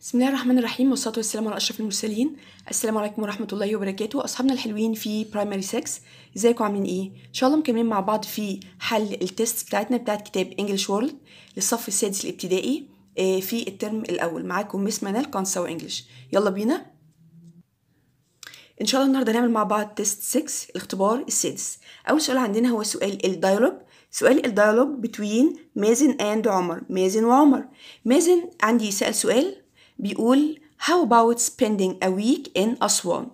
بسم الله الرحمن الرحيم والصلاة والسلام على أشرف المرسلين السلام عليكم ورحمة الله وبركاته أصحابنا الحلوين في برايمري 6 ازيكم عاملين ايه إن شاء الله مكملين مع بعض في حل التيست بتاعتنا بتاعت كتاب انجلش وورلد للصف السادس الابتدائي آه، في الترم الأول معاكم مس منال سوا إنجلش يلا بينا إن شاء الله النهاردة هنعمل مع بعض تيست 6 الاختبار السادس أول سؤال عندنا هو سؤال الدايلوج سؤال الديالوج بتوين مازن اند عمر مازن وعمر مازن عندي سأل سؤال بيقول how about spending a week in أسوان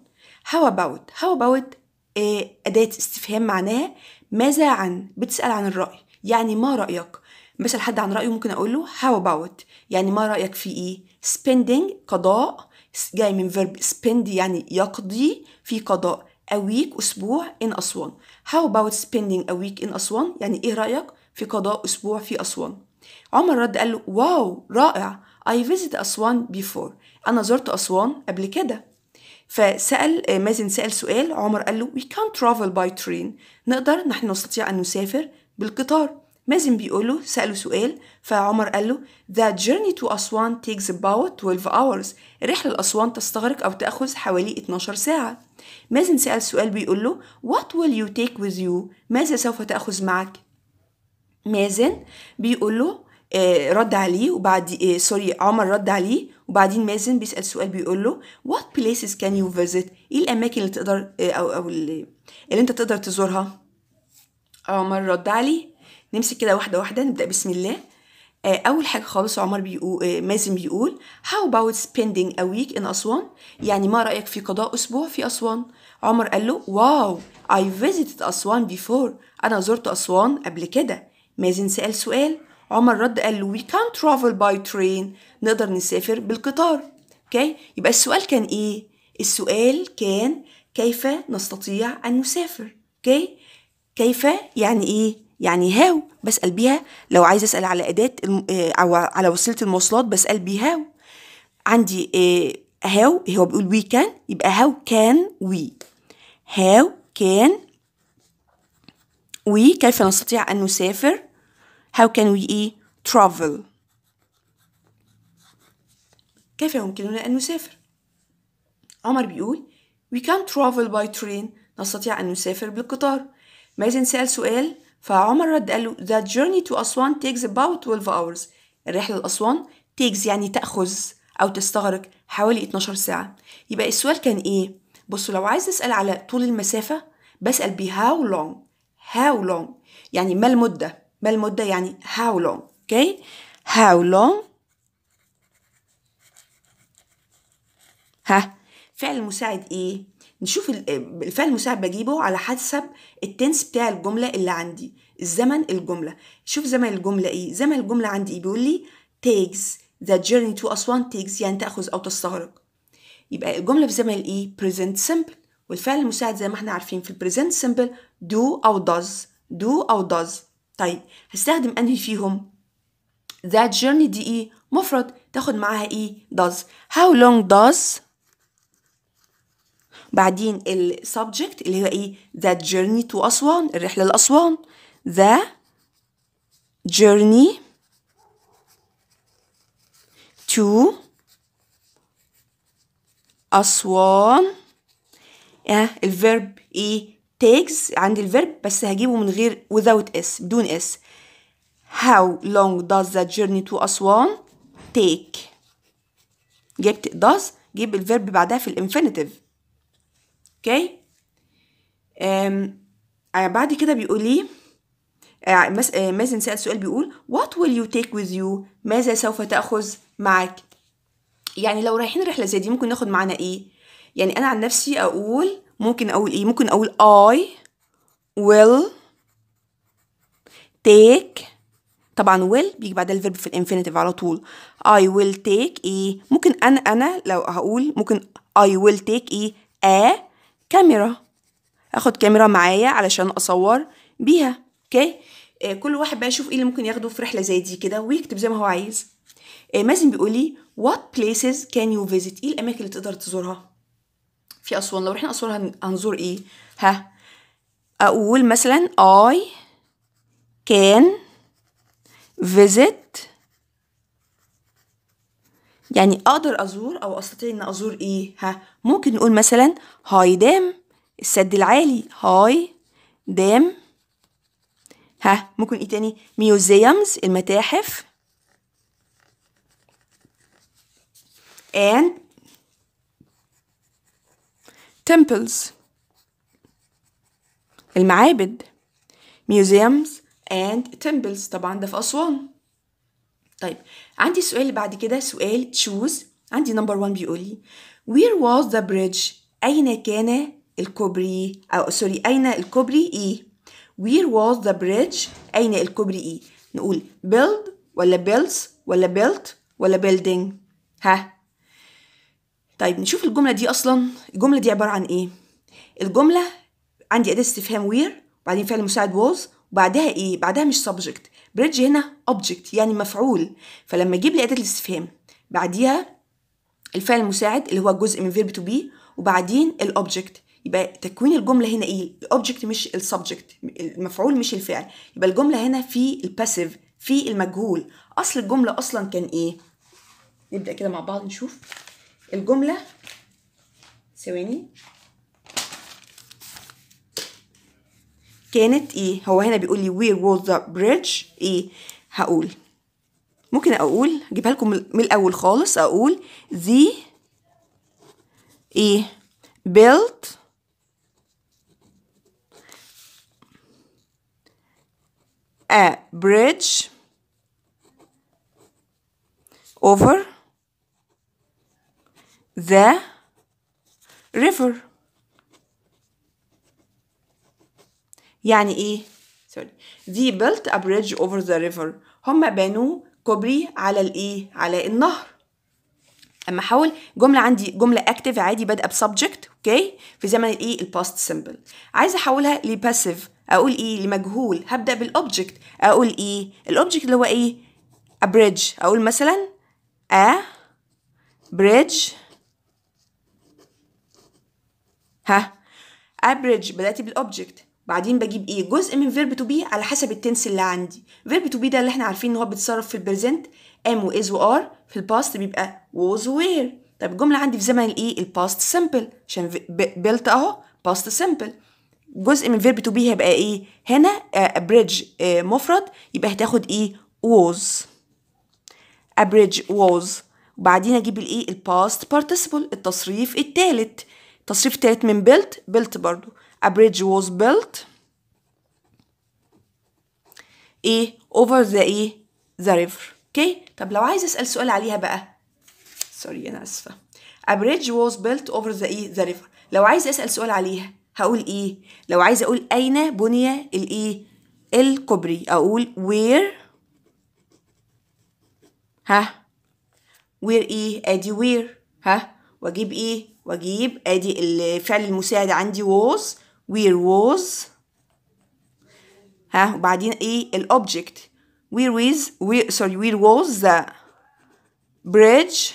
how about how about آه، أداة استفهام معناها ماذا عن بتسأل عن الرأي يعني ما رأيك بسأل حد عن رأيه ممكن أقول له how about يعني ما رأيك في إيه spending قضاء جاي من verb spend يعني يقضي في قضاء a week أسبوع in أسوان how about spending a week in أسوان يعني إيه رأيك في قضاء أسبوع في أسوان عمر رد قال له واو رائع I visit أسوان before أنا زرت أسوان قبل كده فسأل آه، مازن سأل سؤال عمر قال له we can't travel by train نقدر نحن نستطيع أن نسافر بالقطار مازن بيقول له سأله سؤال فعمر قال له the journey to أسوان takes about 12 hours رحلة لأسوان تستغرق أو تأخذ حوالي 12 ساعة مازن سأل سؤال بيقول له what will you take with you ماذا سوف تأخذ معك مازن بيقول له آه، رد عليه وبعد سوري آه، عمر رد عليه وبعدين مازن بيسأل سؤال بيقول له وات بليسز كان يو فيزيت ايه الاماكن اللي تقدر آه، او او اللي, اللي انت تقدر تزورها عمر رد عليه نمسك كده واحده واحده نبدا بسم الله اول حاجه خالص عمر بيقول مازن بيقول هاو اباوت سبيندينج ا ويك ان اسوان يعني ما رايك في قضاء اسبوع في اسوان عمر قال له واو اي فيزيتد أسوان بيفور أنا زرت أسوان قبل كده مازن سأل سؤال عمر رد قال له we can travel by train نقدر نسافر بالقطار اوكي يبقى السؤال كان ايه السؤال كان كيف نستطيع ان نسافر اوكي كيف يعني ايه يعني هاو بسال بيها لو عايز اسال على اداه آه، او على وسيله المواصلات بسال بيها عندي هاو آه، هو بيقول وي كان يبقى هاو كان وي هاو كان وي كيف نستطيع ان نسافر how can we eat? travel كيف يمكننا أن نسافر عمر بيقول we can travel by train نستطيع أن نسافر بالقطار مازن سأل سؤال فعمر رد قال له the journey to أسوان takes about 12 hours الرحلة لأسوان takes يعني تأخذ أو تستغرق حوالي 12 ساعة يبقى السؤال كان إيه؟ بصوا لو عايز أسأل على طول المسافة بسأل بي how long how long يعني ما المدة ما المدة يعني how long okay how long ها فعل مساعد ايه نشوف الفعل المساعد بجيبه على حسب التنس بتاع الجملة اللي عندي الزمن الجملة شوف زمن الجملة ايه زمن الجملة عندي ايه بيقول لي takes the journey to Aswan takes يعني تأخذ أو تستغرق يبقى الجملة في زمن الايه present simple والفعل المساعد زي ما احنا عارفين في present simple do أو does do أو does طيب هستخدم انهي فيهم that journey دي ايه مفرد تاخد معاها ايه does how long does بعدين ال subject اللي هو ايه that journey to أسوان الرحلة لأسوان the journey to أسوان اه الفيرب ايه takes عندي الفيرب بس هجيبه من غير without s بدون s how long does that journey to أسوان take جبت does جيب الفيرب بعدها في الانفينيتيف اوكي okay. آه، بعد كده بيقول لي آه، آه، مازن سأل سؤال بيقول what will you take with you ماذا سوف تأخذ معك يعني لو رايحين رحلة زي دي ممكن ناخد معانا ايه يعني انا عن نفسي اقول ممكن اقول ايه ممكن اقول I will take طبعا will بيجي بعدها الفيرب في الانفينيتيف على طول I will take ايه ممكن انا انا لو هقول ممكن I will take ايه a كاميرا اخد كاميرا معايا علشان اصور بيها اوكي آه كل واحد بقى يشوف ايه اللي ممكن ياخده في رحله زي دي كده ويكتب زي ما هو عايز آه، مازن بيقول لي what places can you visit ايه الاماكن اللي تقدر تزورها في أسوان لو رحنا أسوان هنزور إيه ها أقول مثلا I can visit يعني أقدر أزور أو أستطيع إن أزور إيه ها ممكن نقول مثلا هاي دام السد العالي هاي دام ها ممكن إيه تاني ميوزيومز المتاحف and temples المعابد museums and temples طبعا ده في أسوان طيب عندي سؤال بعد كده سؤال choose عندي نمبر one بيقول لي where was the bridge أين كان الكوبري أو سوري أين الكوبري إيه where was the bridge أين الكوبري إيه نقول build ولا builds ولا built ولا building ها طيب نشوف الجملة دي أصلا الجملة دي عبارة عن إيه الجملة عندي أداة استفهام وير وبعدين فعل مساعد was وبعدها إيه بعدها مش subject بريدج هنا أوبجكت يعني مفعول فلما أجيب لي أداة الاستفهام بعديها الفعل المساعد اللي هو جزء من فيرب تو بي وبعدين الأوبجكت يبقى تكوين الجمله هنا ايه الاوبجكت مش السبجكت المفعول مش الفعل يبقى الجمله هنا في الباسيف في المجهول اصل الجمله اصلا كان ايه نبدا كده مع بعض نشوف الجملة ثواني كانت ايه هو هنا بيقول لي where was the bridge ايه هقول ممكن اقول اجيبها لكم من الاول خالص اقول the ايه built a bridge over the river يعني ايه سوري they built a bridge over the river هما بنوا كوبري على الايه على النهر اما احول جمله عندي جمله اكتف عادي بادئه بسبجكت اوكي في زمن الايه الباست سيمبل عايزه احولها لباسيف اقول ايه لمجهول هبدا بالاوبجكت اقول ايه الاوبجكت اللي هو ايه a bridge اقول مثلا a bridge ها افريج بدات بالاوبجكت بعدين بجيب ايه جزء من فيرب تو بي على حسب التنس اللي عندي فيرب تو بي ده اللي احنا عارفين ان هو بيتصرف في البريزنت ام واز وار في الباست بيبقى was وير طب الجمله عندي في زمن الايه الباست سمبل عشان بيلت اهو باست سمبل جزء من فيرب تو بي هيبقى ايه هنا ابريدج آه، آه، مفرد يبقى هتاخد ايه was ابريدج was وبعدين اجيب الايه e، الباست participle التصريف الثالث تصريف تالت من بيلت بيلت برضو a bridge was built ايه over the ايه the river اوكي طب لو عايز اسال سؤال عليها بقى سوري انا اسفه a bridge was built over the ايه the river لو عايز اسال سؤال عليها هقول ايه لو عايز اقول اين بني الايه الكوبري اقول where ها where ايه ادي where ها واجيب ايه واجيب ادي الفعل المساعد عندي was where was ها وبعدين ايه الاوبجكت where is where sorry where was the bridge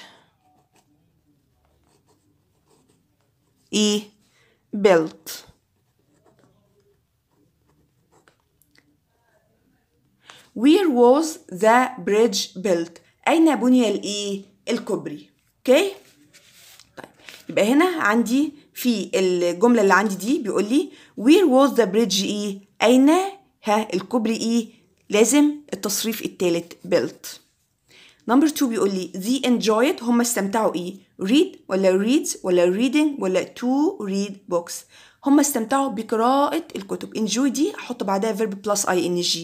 ايه built where was the bridge built اين بني الايه الكوبري اوكي okay? يبقى هنا عندي في الجمله اللي عندي دي بيقول لي وير واز ذا بريدج ايه اين ها الكوبري ايه لازم التصريف الثالث built نمبر 2 بيقول لي they enjoyed هم استمتعوا ايه read ولا reads ولا reading ولا to read books هم استمتعوا بقراءة الكتب enjoy دي احط بعدها verb plus ing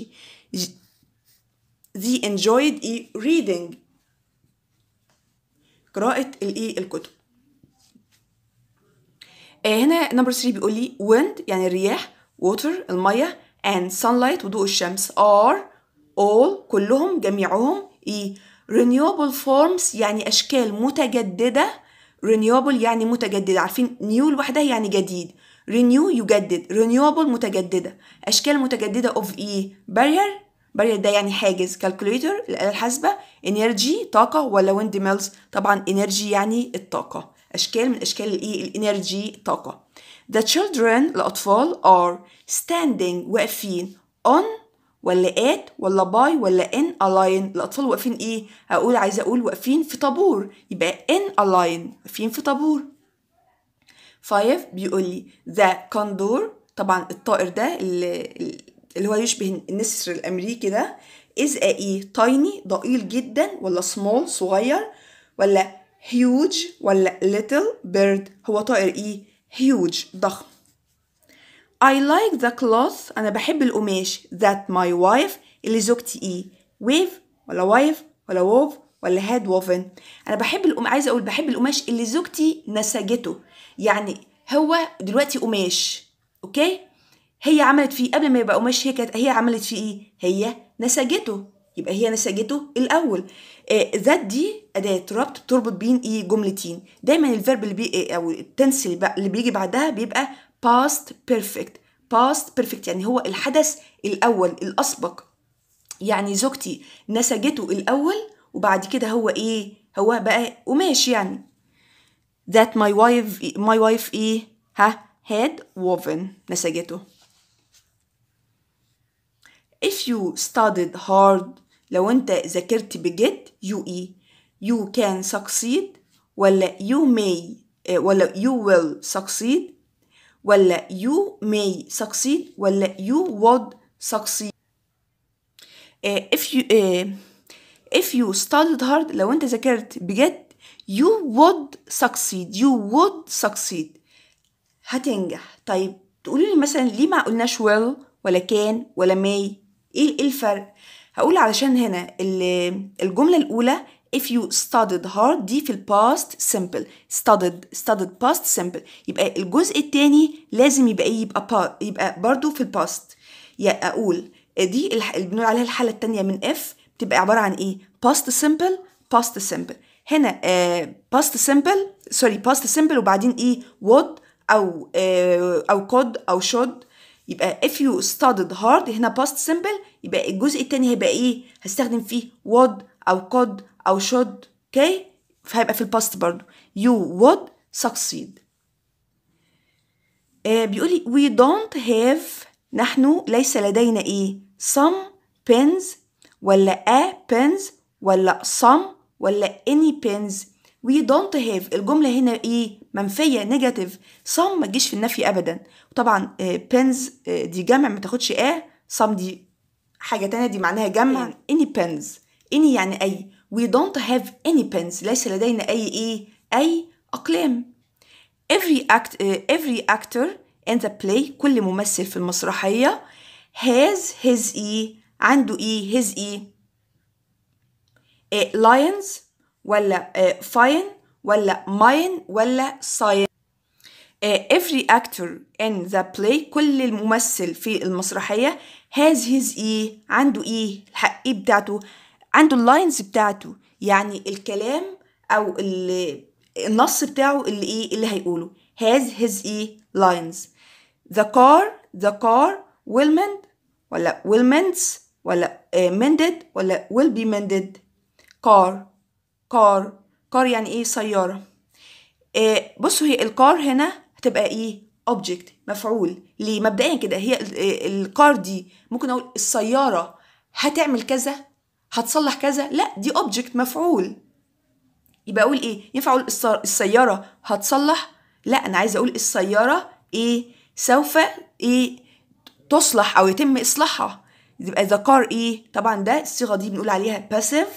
they enjoyed ايه reading قراءة الايه الكتب آه، هنا نمبر 3 بيقول لي wind يعني الرياح water المية and sunlight وضوء الشمس are all كلهم جميعهم ايه renewable forms يعني أشكال متجددة renewable يعني متجددة عارفين new لوحدها يعني جديد renew يجدد renewable متجددة أشكال متجددة of ايه barrier barrier ده يعني حاجز calculator الآلة الحاسبة energy طاقة ولا wind mills طبعا energy يعني الطاقة أشكال من أشكال الإيه الإنرجي طاقة The children الأطفال are standing واقفين on ولا at ولا by ولا in a line الأطفال واقفين إيه؟ أقول عايزة أقول واقفين في طابور يبقى in a line واقفين في طابور five بيقول لي the condor طبعا الطائر ده اللي, اللي هو يشبه النسر الأمريكي ده is a إيه؟ tiny ضئيل جدا ولا small صغير ولا huge ولا little bird هو طائر ايه huge ضخم I like the cloth أنا بحب القماش that my wife اللي زوجتي ايه wave ولا وايف ولا ووف ولا هاد ووفن أنا بحب القماش عايزة أقول بحب القماش اللي زوجتي نسجته يعني هو دلوقتي قماش أوكي هي عملت فيه قبل ما يبقى قماش هي كانت هي عملت فيه ايه هي نسجته يبقى هي نسجته الاول آه، ذات دي اداه ربط بتربط بين ايه جملتين دايما الفيرب اللي بي آه، او التنس اللي بيجي بعدها بيبقى past perfect past perfect يعني هو الحدث الاول الاسبق يعني زوجتي نسجته الاول وبعد كده هو ايه هو بقى قماش يعني that my wife my wife ايه ها had woven نسجته if you studied hard لو انت ذاكرت بجد يو اي يو كان سكسيد ولا يو ماي آه، ولا يو ويل سكسيد ولا يو ماي سكسيد ولا يو وود سكسيد آه، if you آه، if you studied hard لو انت ذاكرت بجد you would succeed you would succeed هتنجح طيب تقولي لي مثلا ليه ما قلناش will ولا can ولا may إيه, ايه الفرق هقول علشان هنا الجملة الأولى if you studied hard دي في past simple studied studied past simple يبقى الجزء الثاني لازم يبقى ايه يبقى يبقى برضه في past يا اقول دي اللي بنقول عليها الحالة الثانية من if بتبقى عبارة عن ايه past simple past simple هنا uh, past simple سوري past simple وبعدين ايه would او uh, او could او should يبقى if you studied hard هنا past simple يبقى الجزء التاني هيبقى ايه هستخدم فيه would او could او should اوكي okay? فهيبقى في الباست برضو you would succeed آه بيقول لي we don't have نحن ليس لدينا ايه some pens ولا a pens ولا some ولا any pens we don't have الجملة هنا ايه منفية نيجاتيف some ما تجيش في النفي ابدا طبعا بنز آه، آه، دي جمع ما تاخدش ا some دي حاجة تانية دي معناها جمع any pens any يعني أي we don't have any pens ليس لدينا أي إيه أي أقلام every act uh, every actor in the play كل ممثل في المسرحية has his إيه عنده إيه his إيه uh, lions ولا uh, fine ولا mine ولا sign آه، every actor in the play كل الممثل في المسرحية has his إيه عنده إيه e، الحق إيه e بتاعته عنده اللاينز بتاعته يعني الكلام أو النص بتاعه اللي إيه اللي هيقوله has his إيه lines the car the car will mend ولا will mends ولا آه، mended ولا will be mended car car car يعني ايه سيارة آه، بصوا هي الكار هنا تبقى ايه اوبجكت مفعول ليه مبدئيا كده هي الكار دي ممكن اقول السياره هتعمل كذا هتصلح كذا لا دي اوبجكت مفعول يبقى اقول ايه ينفع اقول السياره هتصلح لا انا عايزه اقول السياره ايه سوف ايه تصلح او يتم اصلاحها يبقى ذا كار ايه طبعا ده الصيغه دي بنقول عليها باسيف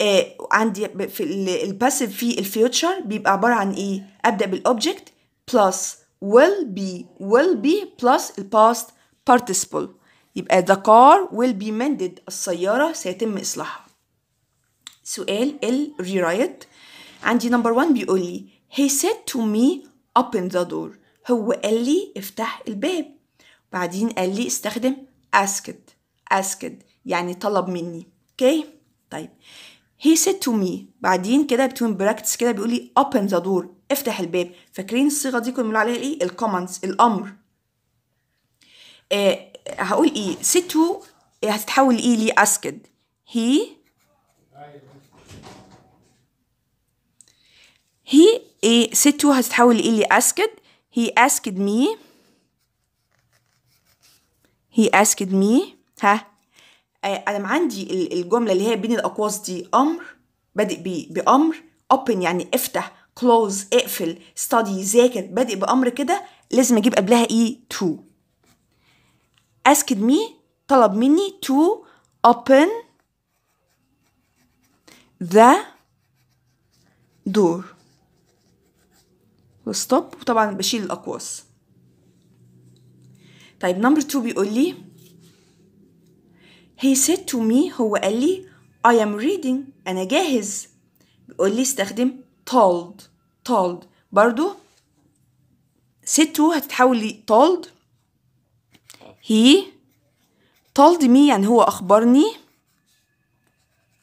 آه عندي في الباسيف في الفيوتشر بيبقى عباره عن ايه ابدا بالاوبجكت plus will be will be plus past participle يبقى the car will be mended السيارة سيتم إصلاحها سؤال ال rewrite عندي نمبر 1 بيقول لي he said to me open the door هو قال لي افتح الباب بعدين قال لي استخدم asked asked يعني طلب مني اوكي okay? طيب he said to me بعدين كده between brackets كده بيقول لي open the door افتح الباب فاكرين الصيغه دي كنا بنقول عليها ايه الكومنتس الامر آه هقول ايه ستو آه، هتتحول ايه لي اسكد هي هي ايه ستو هتتحول ايه لي اسكد هي اسكد مي هي اسكد مي ها آه، انا عندي الجمله اللي هي بين الاقواس دي امر بادئ بامر اوبن يعني افتح كلوز اقفل ستادي ذاكر بادئ بأمر كده لازم أجيب قبلها إيه e تو asked me طلب مني to open the door وستوب وطبعا بشيل الأقواس طيب نمبر 2 بيقول لي he said to me هو قال لي I am reading أنا جاهز بيقول لي استخدم told told برضو ستو هتتحول ل told he told me يعني هو أخبرني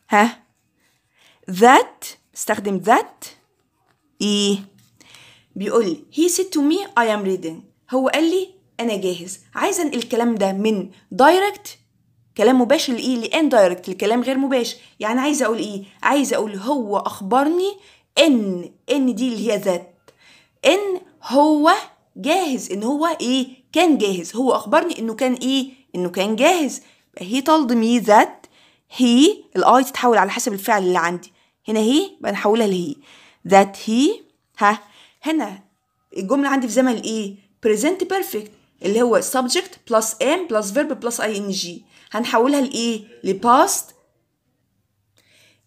ها that استخدم that إيه بيقول لي he said to me I am reading هو قال لي أنا جاهز عايز أنقل الكلام ده من direct كلام مباشر لإيه لإن دايركت لكلام غير مباشر يعني عايز أقول إيه عايز أقول هو أخبرني ان ان دي اللي هي ذات ان هو جاهز ان هو ايه كان جاهز هو اخبرني انه كان ايه انه كان جاهز هي told مي ذات هي الاي تتحول على حسب الفعل اللي عندي هنا هي بقى نحولها لهي ذات هي ها هنا الجملة عندي في زمن الايه present perfect اللي هو subject plus am plus verb plus ing هنحولها لايه لباست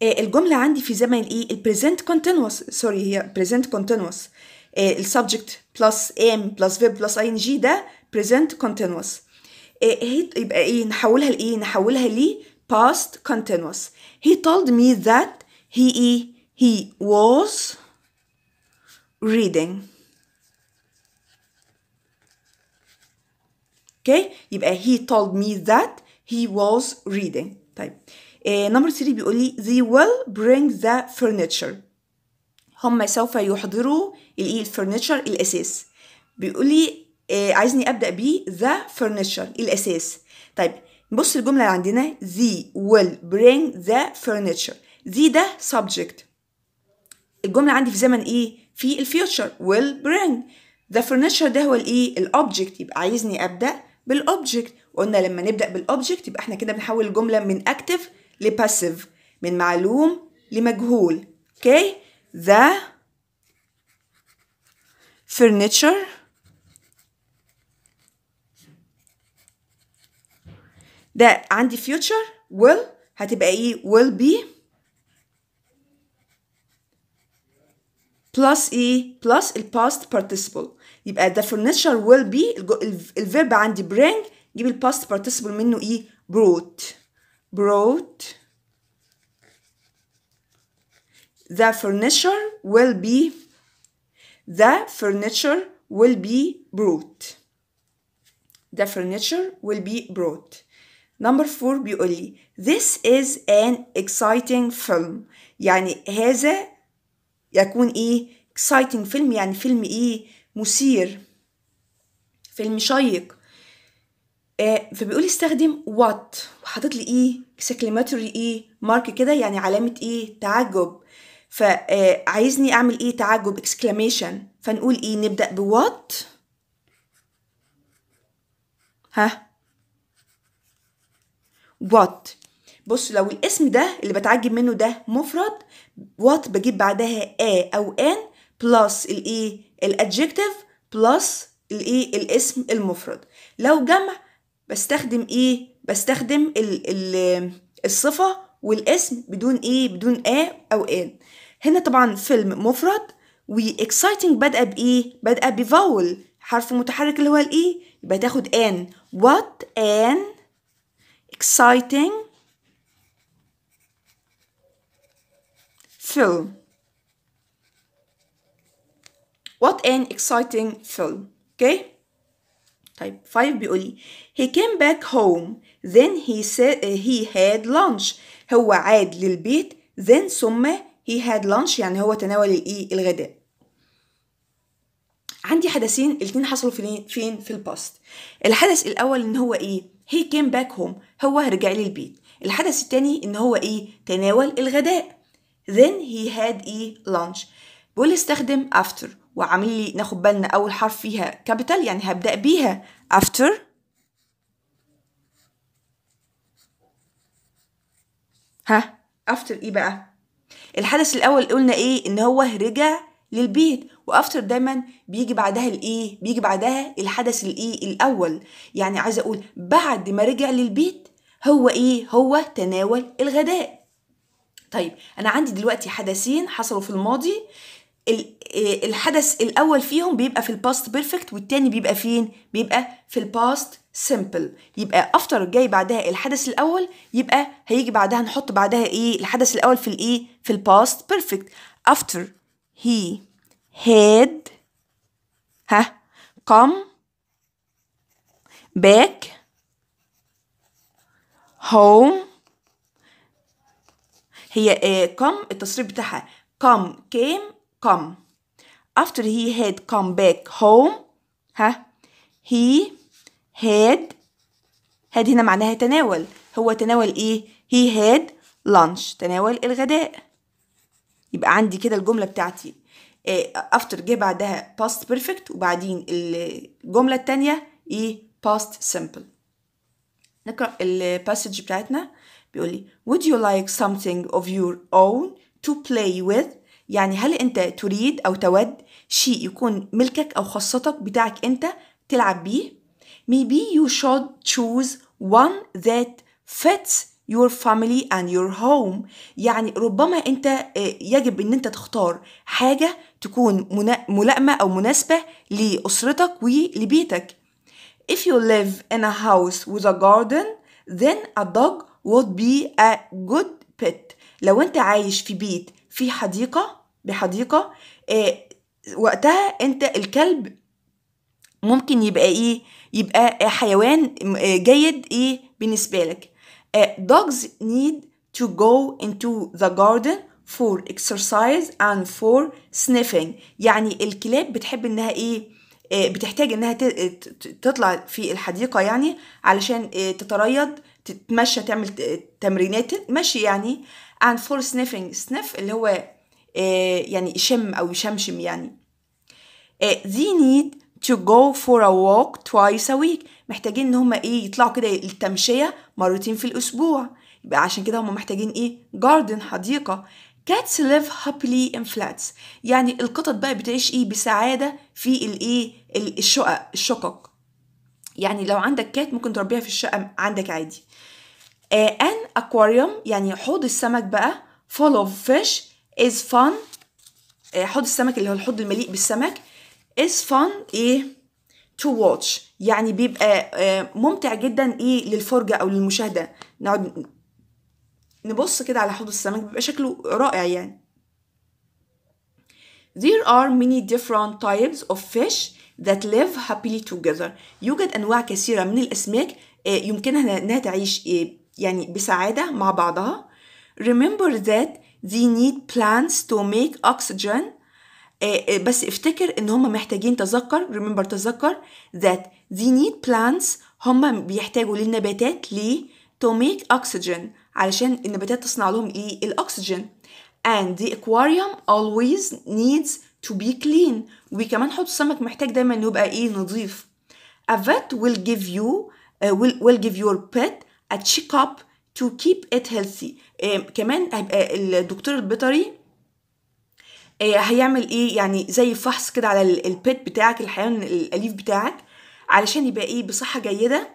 الجمله عندي في زمن الايه present continuous سوري هي present continuous الـ subject plus am plus verb plus ing ده ده continuous كونتينوس يبقى ايه نحولها لايه نحولها ل past continuous he told me that he he was reading okay يبقى he told me that he was reading طيب آه، نمبر 3 بيقول لي they will bring the furniture هم سوف يحضروا الايه الفرنتشر الاساس بيقول لي آه، عايزني ابدا بيه the furniture الاساس طيب بص الجمله اللي عندنا they will bring the furniture the ده subject الجمله عندي في زمن ايه في الفيوتشر will bring the furniture ده هو الايه الاوبجكت يبقى عايزني ابدا بالاوبجكت قلنا لما نبدا بالاوبجكت يبقى احنا كده بنحول الجمله من اكتف لباسيف من معلوم لمجهول okay. the furniture ده عندي future will هتبقى ايه will be plus ايه plus ال past participle يبقى the furniture will be الفيرب عندي bring جيب ال past participle منه ايه brought brought, the furniture will be, the furniture will be brought. The furniture will be brought. Number four بيقول This is an exciting film. يعني هذا يكون إيه؟ Exciting film يعني فيلم إيه؟ مثير. فيلم شيق. آه، فبيقول استخدم وات وحاطط لي ايه اكسكليماتوري ايه مارك كده يعني علامه ايه تعجب فعايزني آه، اعمل ايه تعجب اكسكلاميشن فنقول ايه نبدا بوات ها وات بص لو الاسم ده اللي بتعجب منه ده مفرد وات بجيب بعدها ا او ان بلس الايه الادجكتيف بلس الايه الاسم المفرد لو جمع بستخدم ايه بستخدم ال ال الصفه والاسم بدون ايه بدون ا آه او ان هنا طبعا فيلم مفرد و exciting بادئه بايه بادئه بفاول حرف متحرك اللي هو الاي يبقى تاخد ان what an exciting film what an exciting film okay طيب 5 بيقول لي he came back home then he said uh, he had lunch هو عاد للبيت then ثم he had lunch يعني هو تناول الايه الغداء عندي حدثين الاثنين حصلوا فين فين في الباست الحدث الاول ان هو ايه he came back home هو رجع لي البيت الحدث الثاني ان هو ايه تناول الغداء then he had ايه lunch بقول استخدم after وعامل لي ناخد بالنا اول حرف فيها كابيتال يعني هبدا بيها after ها افتر ايه بقى الحدث الاول قلنا ايه ان هو رجع للبيت وافتر دايما بيجي بعدها الايه بيجي بعدها الحدث الايه الاول يعني عايزه اقول بعد ما رجع للبيت هو ايه هو تناول الغداء طيب انا عندي دلوقتي حدثين حصلوا في الماضي آه، الحدث الاول فيهم بيبقى في الباست بيرفكت والتاني بيبقى فين بيبقى في الباست سيمبل يبقى افتر جاي بعدها الحدث الاول يبقى هيجي بعدها نحط بعدها ايه الحدث الاول في الايه في الباست بيرفكت after he had ها come back home هي قام آه، التصريف بتاعها قام كام come. After he had come back home ها huh? he had had هنا معناها تناول هو تناول ايه he had lunch تناول الغداء يبقى عندي كده الجملة بتاعتي آه، after جه بعدها past perfect وبعدين الجملة التانية ايه past simple نقرأ الباسج بتاعتنا بيقول لي would you like something of your own to play with يعني هل أنت تريد أو تود شيء يكون ملكك أو خاصتك بتاعك أنت تلعب بيه maybe you should choose one that fits your family and your home يعني ربما انت آه، يجب ان انت تختار حاجة تكون ملائمة او مناسبة لأسرتك ولبيتك if you live in a house with a garden then a dog would be a good pet لو انت عايش في بيت في حديقة بحديقه آه، وقتها انت الكلب ممكن يبقى ايه يبقى حيوان آه، جيد ايه بالنسبه لك آه، dogs need to go into the garden for exercise and for sniffing يعني الكلاب بتحب انها ايه بتحتاج انها تطلع في الحديقه يعني علشان تتريض تتمشى تعمل تمرينات مشي يعني and for sniffing sniff اللي هو آه، يعني يشم أو يشمشم يعني آه، they need to go for a walk twice a week محتاجين ان هم ايه يطلعوا كده التمشية مرتين في الأسبوع يبقى عشان كده هم محتاجين ايه garden حديقة cats live happily in flats يعني القطط بقى بتعيش ايه بسعادة في الايه الشقق الشقق يعني لو عندك كات ممكن تربيها في الشقة عندك عادي ان آه، uh, aquarium يعني حوض السمك بقى full of fish is fun إيه، حوض السمك اللي هو الحوض المليء بالسمك is fun ايه to watch يعني بيبقى آه، ممتع جدا ايه للفرجه او للمشاهده نقعد نبص كده على حوض السمك بيبقى شكله رائع يعني There are many different types of fish that live happily together. يوجد أنواع كثيرة من الأسماك آه، يمكنها أنها تعيش آه، يعني بسعادة مع بعضها. Remember that they need plants to make oxygen بس افتكر ان هم محتاجين تذكر remember تذكر that they need plants هم بيحتاجوا للنباتات ليه to make oxygen علشان النباتات تصنع لهم ايه الاكسجين and the aquarium always needs to be clean وكمان حوض السمك محتاج دايما انه يبقى ايه نظيف a vet will give you uh, will, will give your pet a checkup to keep it healthy آه، كمان هيبقى الدكتور البيطري آه، هيعمل ايه يعني زي فحص كده على البيت بتاعك الحيوان الاليف بتاعك علشان يبقى ايه بصحه جيده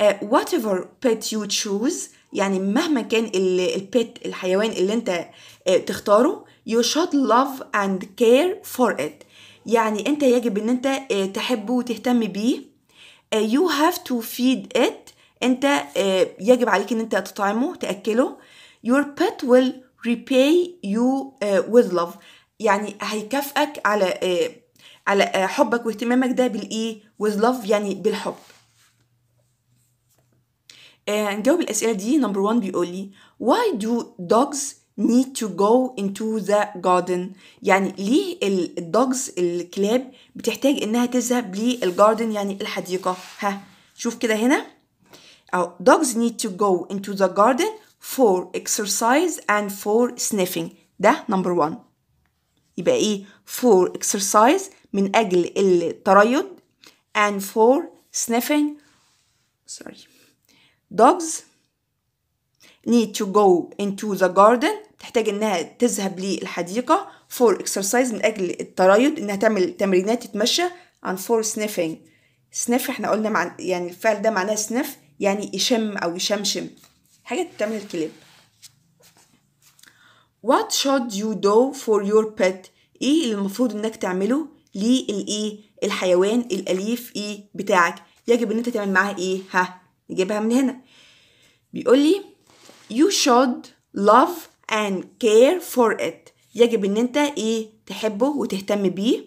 آه، whatever pet you choose يعني مهما كان البيت الحيوان اللي انت تختاره you should love and care for it يعني انت يجب ان انت تحبه وتهتم بيه you have to feed it انت آه، يجب عليك ان انت تطعمه تاكله your pet will repay you آه، with love يعني هيكافئك على آه، على حبك واهتمامك ده بالايه with love يعني بالحب نجاوب الأسئلة دي نمبر وان بيقول لي why do dogs need to go into the garden يعني ليه الدوجز الكلاب بتحتاج انها تذهب للجاردن يعني الحديقة ها شوف كده هنا أو dogs need to go into the garden for exercise and for sniffing ده number one يبقى إيه for exercise من أجل التريض and for sniffing sorry dogs need to go into the garden تحتاج انها تذهب للحديقة for exercise من اجل التريض انها تعمل تمرينات تتمشى and for sniffing sniff احنا قلنا مع يعني الفعل ده معناه sniff يعني يشم أو يشمشم حاجة بتعمل الكلاب What should you do for your pet إيه اللي المفروض إنك تعمله للإيه الحيوان الأليف إيه بتاعك يجب إن أنت تعمل معاه إيه ها نجيبها من هنا بيقول لي you should love and care for it يجب ان انت ايه تحبه وتهتم بيه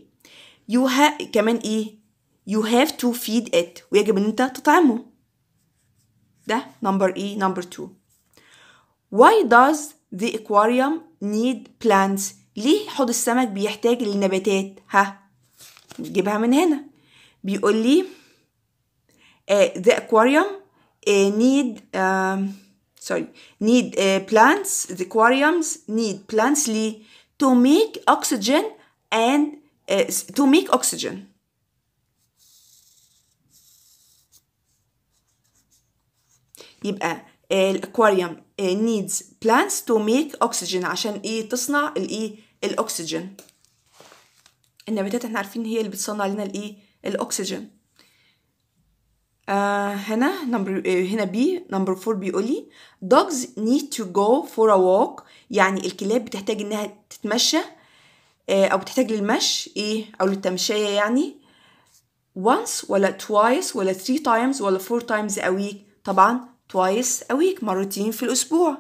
you ha- كمان ايه you have to feed it ويجب ان انت تطعمه ده number E number 2 why does the aquarium need plants ليه حوض السمك بيحتاج للنباتات ها نجيبها من هنا بيقول لي uh, the aquarium uh, need um, sorry need uh, plants the aquariums need plants ليه to make oxygen and uh, to make oxygen يبقى الاكواريوم needs plants to make oxygen عشان ايه تصنع الايه الاكسجين النباتات احنا عارفين هي اللي بتصنع لنا الايه الاكسجين آه هنا نمبر آه، هنا بي نمبر 4 بيقول لي dogs need to go for a walk يعني الكلاب بتحتاج انها تتمشى آه او بتحتاج للمشي ايه او للتمشية يعني once ولا twice ولا three times ولا four times a week طبعا twice a week مرتين في الأسبوع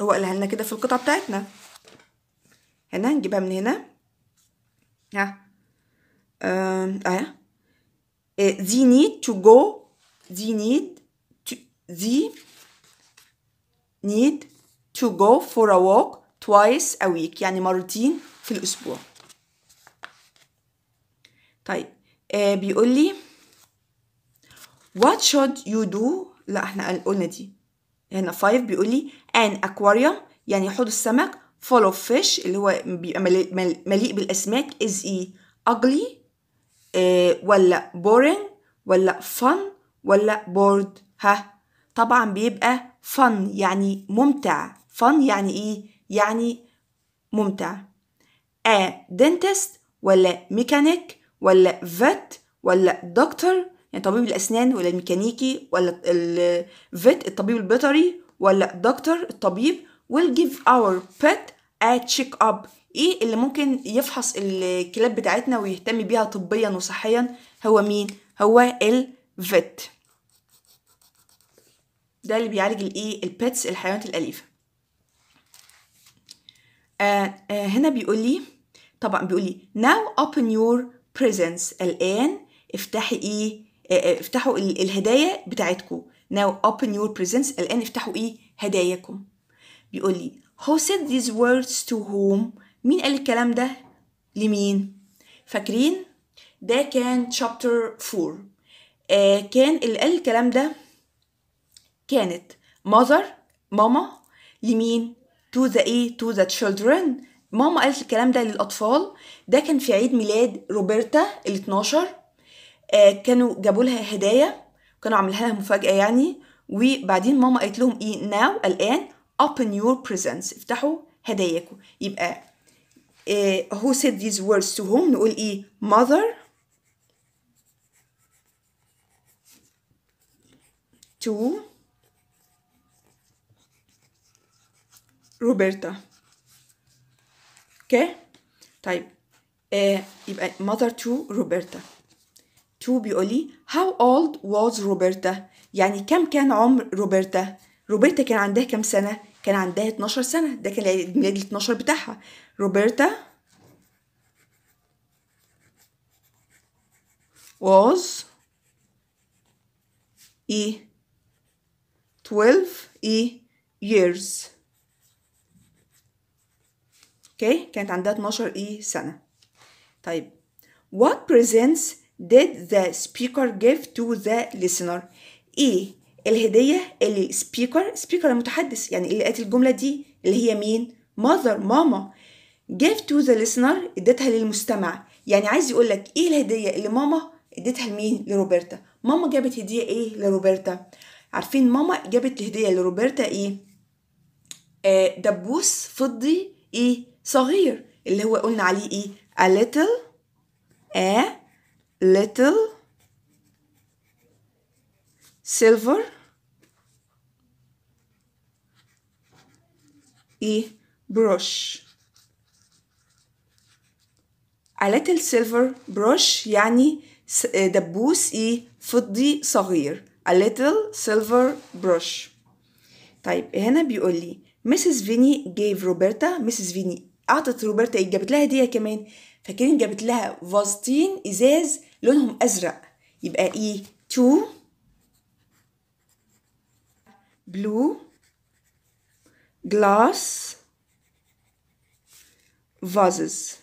هو قالها لنا كده في القطعة بتاعتنا هنا نجيبها من هنا ها اه they إيه، need to go they need to they need to go for a walk twice a week يعني مرتين في الأسبوع طيب آه، بيقول لي what should you do لا احنا قلنا دي هنا 5 بيقول لي ان اكواريوم يعني حوض السمك full of fish اللي هو بيبقى مليء بالاسماك is ايه ugly آه، ولا boring ولا fun ولا bored ها طبعا بيبقى fun يعني ممتع fun يعني ايه يعني ممتع a dentist ولا ميكانيك ولا vet ولا doctor يعني طبيب الأسنان ولا الميكانيكي ولا الفيت الطبيب البيطري ولا دكتور الطبيب will give our pet a check up ايه اللي ممكن يفحص الكلاب بتاعتنا ويهتم بيها طبيا وصحيا هو مين هو الفيت ده اللي بيعالج الايه البيتس الحيوانات الاليفه آه آه هنا بيقول لي طبعا بيقول لي now open your presence الان افتحي ايه آه، آه، افتحوا الهدايا بتاعتكم now open your presents الآن افتحوا إيه هداياكم بيقول لي who said these words to whom مين قال الكلام ده لمين فاكرين ده كان chapter 4 آه كان اللي قال الكلام ده كانت mother ماما لمين to the ايه to the children ماما قالت الكلام ده للأطفال ده كان في عيد ميلاد روبرتا ال 12 آه، كانوا جابوا لها هدايا كانوا عاملها لها مفاجاه يعني وبعدين ماما قالت لهم ايه ناو الان open your presents افتحوا هداياكم يبقى آه، who said these words to whom نقول ايه mother to روبرتا اوكي طيب آه، يبقى mother to روبرتا 2 بيقول لي how old was Roberta يعني كم كان عمر روبرتا روبرتا كان عندها كم سنة كان عندها 12 سنة ده كان عيد ميلاد ال 12 بتاعها روبرتا was ايه 12 ايه years اوكي okay. كانت عندها 12 ايه e سنة طيب what presents did the speaker give to the listener ايه الهدية اللي speaker speaker المتحدث يعني اللي قالت الجملة دي اللي هي مين mother ماما give to the listener ادتها للمستمع يعني عايز يقول لك ايه الهدية اللي ماما اديتها لمين لروبرتا ماما جابت هدية ايه لروبرتا عارفين ماما جابت هدية لروبرتا ايه آه، دبوس فضي ايه صغير اللي هو قلنا عليه ايه a little a آه، little silver ايه brush a little silver brush يعني دبوس ايه فضي صغير a little silver brush طيب هنا بيقول لي Mrs. Vinny gave Roberta Mrs. Vinny اعطت روبرتا ايه جابت لها هديه كمان فاكرين جابت لها فازتين ازاز لونهم أزرق يبقى ايه two blue glass vases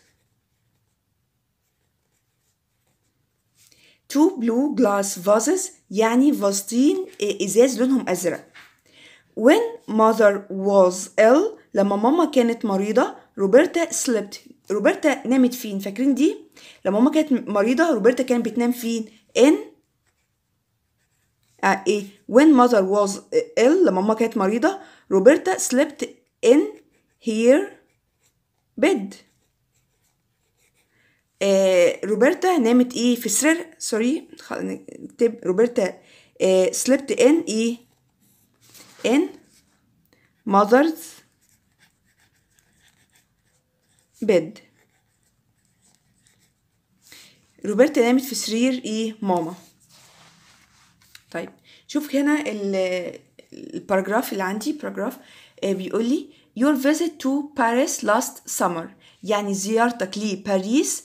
two blue glass vases يعني فازتين إزاز لونهم أزرق when mother was ill لما ماما كانت مريضة روبرتا slept روبرتا نامت فين فاكرين دي لما ماما كانت مريضه روبرتا كانت بتنام فين ان آه ايه when mother was ill لما ماما كانت مريضه روبرتا slept in her bed آه روبرتا نامت ايه في سرير سوري نكتب روبرتا آه slept in ايه in mother's بيد روبرتا نامت في سرير ايه ماما طيب شوف هنا الباراجراف اللي عندي باراجراف آه، بيقول لي your visit to Paris last summer يعني زيارتك لباريس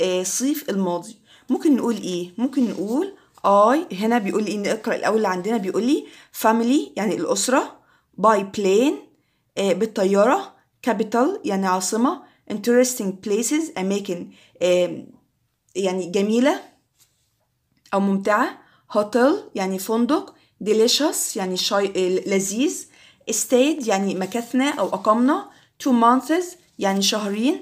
آه، الصيف الماضي ممكن نقول ايه ممكن نقول I هنا بيقول لي ان اقرا الاول اللي عندنا بيقول لي family يعني الاسره by plane آه، بالطياره capital يعني عاصمه interesting places أماكن يعني جميلة أو ممتعة hotel يعني فندق delicious يعني شي... لذيذ stayed يعني مكثنا أو أقمنا two months يعني شهرين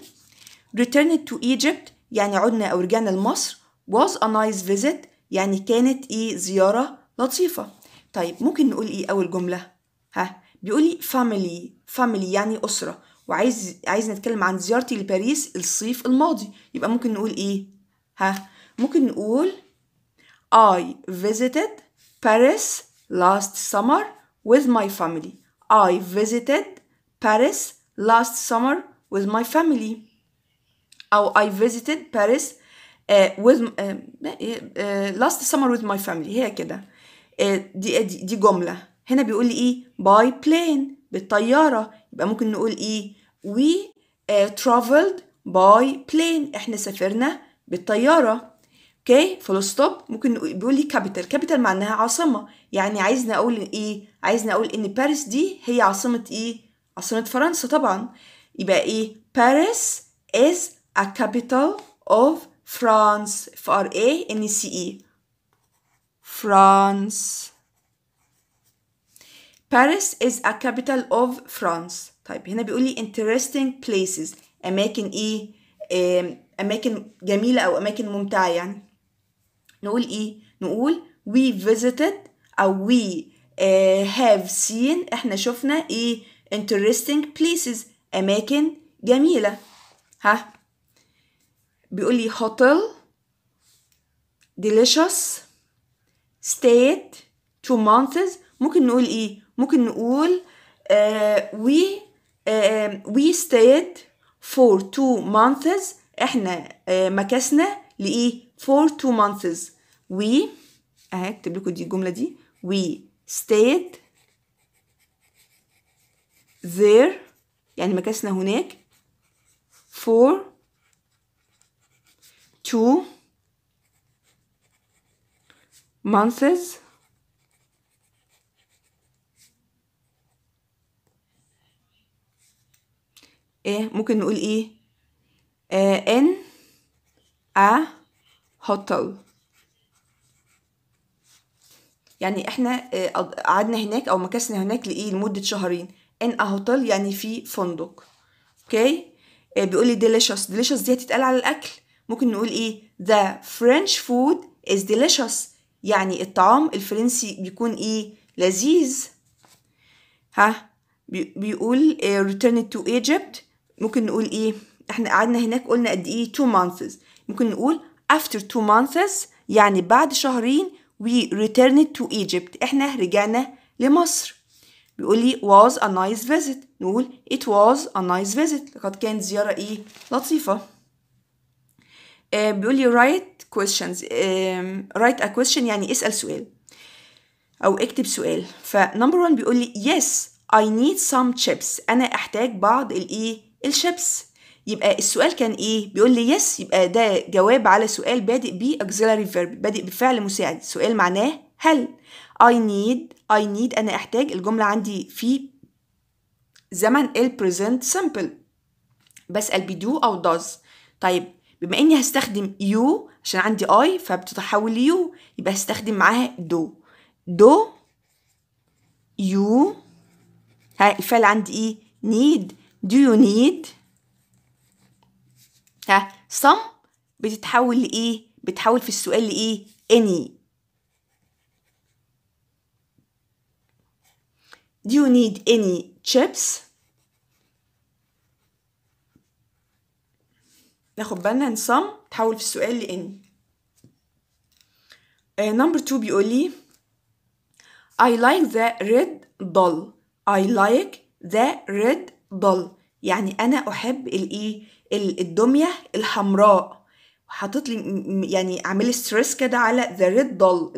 returned to Egypt يعني عدنا أو رجعنا لمصر was a nice visit يعني كانت إيه زيارة لطيفة طيب ممكن نقول إيه أول جملة ها بيقولي family family يعني أسرة وعايز عايز نتكلم عن زيارتي لباريس الصيف الماضي يبقى ممكن نقول ايه ها ممكن نقول I visited Paris last summer with my family I visited Paris last summer with my family أو I visited Paris uh, with uh, uh, last summer with my family هي كده uh, دي, دي دي جملة هنا بيقول لي ايه by plane بالطيارة يبقى ممكن نقول إيه we uh, traveled by plane إحنا سافرنا بالطيارة اوكي فول ستوب ممكن نقول بيقول لي كابيتال كابيتال معناها عاصمة يعني عايزنا أقول إيه عايزنا أقول إن باريس دي هي عاصمة إيه عاصمة فرنسا طبعا يبقى إيه باريس is a capital of France F R A N C E France Paris is a capital of France طيب هنا بيقول لي interesting places أماكن إيه أماكن جميلة أو أماكن ممتعة يعني نقول إيه نقول we visited أو we have seen إحنا شفنا إيه interesting places أماكن جميلة ها بيقول لي hotel delicious stayed two months ممكن نقول إيه ممكن نقول we we stayed for two months احنا مكثنا لايه for two months we اهي اكتب لكم دي الجمله دي we stayed there يعني مكثنا هناك for two months ايه ممكن نقول ايه آه، ان ا هوتل يعني احنا آه، قعدنا هناك او مكثنا هناك لايه لمده شهرين ان ا هوتل يعني في فندق اوكي آه، بيقول لي ديليشس ديليشس دي هتتقال على الاكل ممكن نقول ايه ذا فرنش فود از ديليشس يعني الطعام الفرنسي بيكون ايه لذيذ ها بيقول return to Egypt ممكن نقول ايه احنا قعدنا هناك قلنا قد ايه 2 months ممكن نقول after 2 months يعني بعد شهرين we returned to Egypt احنا رجعنا لمصر بيقول لي was a nice visit نقول it was a nice visit لقد كانت زيارة ايه لطيفة آه، بيقول لي write questions write a question يعني اسأل سؤال أو اكتب سؤال فنمبر 1 بيقول لي yes I need some chips أنا أحتاج بعض الإيه الشبس يبقى السؤال كان ايه بيقول لي يس يبقى ده جواب على سؤال بادئ ب auxiliary verb بادئ بفعل مساعد سؤال معناه هل I need I need انا احتاج الجمله عندي في زمن ال present simple بسال بدو او does طيب بما اني هستخدم you عشان عندي I فبتتحول ليو يبقى هستخدم معاها دو دو يو ها الفعل عندي ايه need do you need ها some بتتحول لإيه؟ بتحول في السؤال لإيه؟ any do you need any chips؟ ناخد بالنا إن some تحول في السؤال لإني uh, number two بيقول لي I like the red doll I like the red ضل يعني انا احب الايه الدميه الحمراء حاطط لي يعني عامل لي ستريس كده على ذا ريد ضل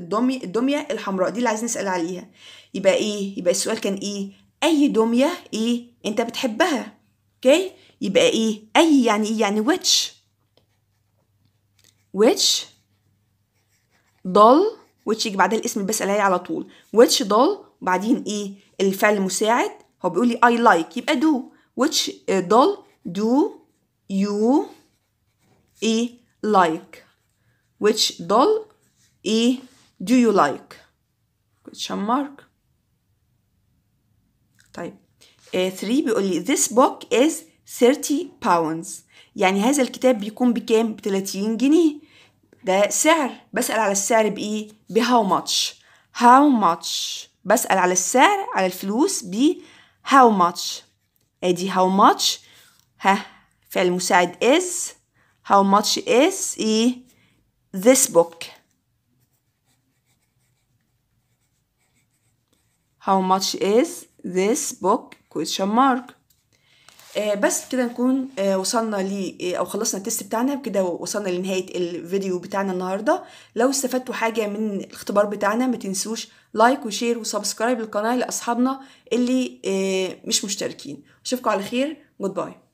الدميه الحمراء دي اللي عايز نسال عليها يبقى ايه يبقى السؤال كان ايه اي دميه ايه انت بتحبها اوكي يبقى ايه اي يعني ايه يعني ويتش ويتش ضل ويتش يجي بعدها الاسم اللي بسأل عليه على طول ويتش ضل وبعدين ايه الفعل المساعد هو بيقول لي I like يبقى do which آه، doll do you a e like which doll a e do you like question mark طيب 3 آه بيقول لي this book is 30 pounds يعني هذا الكتاب بيكون بكام ب 30 جنيه ده سعر بسأل على السعر بإيه ب how much how much بسأل على السعر على الفلوس ب how much ادي how much ها فعل مساعد is how much is ايه this book how much is this book question mark آه، بس كده نكون آه، وصلنا ل آه، او خلصنا التست بتاعنا كده وصلنا لنهايه الفيديو بتاعنا النهارده لو استفدتوا حاجه من الاختبار بتاعنا ما تنسوش لايك وشير وسبسكرايب للقناه لاصحابنا اللي مش مشتركين اشوفكم على خير جود باي